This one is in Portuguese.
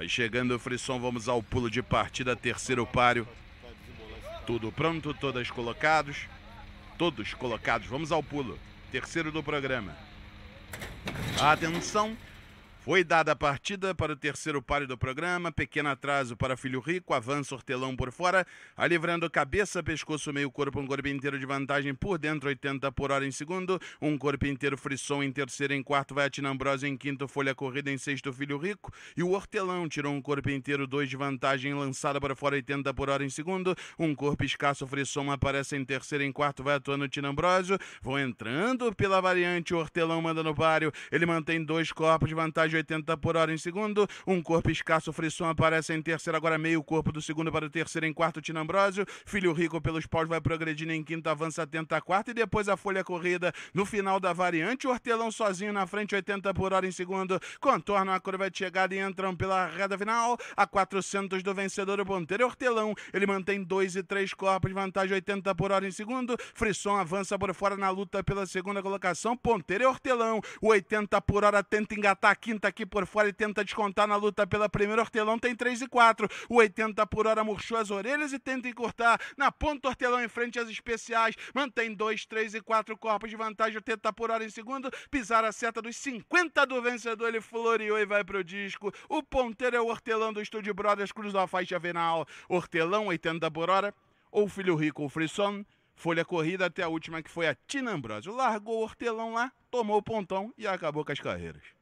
Aí chegando o Frisson, vamos ao pulo de partida, terceiro páreo. Tudo pronto, todas colocados. Todos colocados, vamos ao pulo. Terceiro do programa. Atenção, foi dada a partida para o terceiro páreo do programa, pequeno atraso para Filho Rico, avança Hortelão por fora, alivrando cabeça, pescoço, meio corpo, um corpo inteiro de vantagem por dentro, 80 por hora em segundo, um corpo inteiro Frisson em terceiro, em quarto vai a Atinambrosa, em quinto Folha Corrida, em sexto Filho Rico, e o Hortelão tirou um corpo inteiro, dois de vantagem, lançada para fora, 80 por hora em segundo, um corpo escasso, Frisson aparece em terceiro, em quarto vai atuando Tinambrosio, vão entrando pela variante, Hortelão manda no páreo, ele mantém dois corpos de vantagem, 80 por hora em segundo. Um corpo escasso, Frisson aparece em terceiro, agora meio corpo do segundo para o terceiro em quarto, Tinambrósio. Filho Rico pelos paus vai progredindo em quinto, avança tenta a quarta e depois a folha corrida. No final da variante, o Hortelão sozinho na frente, 80 por hora em segundo. Contorno a curva de chegada e entram pela reta final. A 400 do vencedor, o ponteiro Hortelão. Ele mantém dois e três corpos, vantagem 80 por hora em segundo. Frisson avança por fora na luta pela segunda colocação. Ponteiro e Hortelão. O 80 por hora tenta engatar a quinta 80 aqui por fora e tenta descontar na luta pela primeira. Hortelão tem 3 e 4. O 80 por hora murchou as orelhas e tenta encurtar. Na ponta, Hortelão em frente às especiais. Mantém 2, 3 e 4 corpos de vantagem. 80 por hora em segundo. Pisar a seta dos 50 do vencedor. Ele floreou e vai pro disco. O ponteiro é o Hortelão do Estúdio Brothers. Cruzou a faixa final. Hortelão, 80 por hora. Ou Filho Rico, ou Frisson. Folha corrida até a última que foi a Tina Ambrosio. Largou o hortelão lá, tomou o pontão e acabou com as carreiras.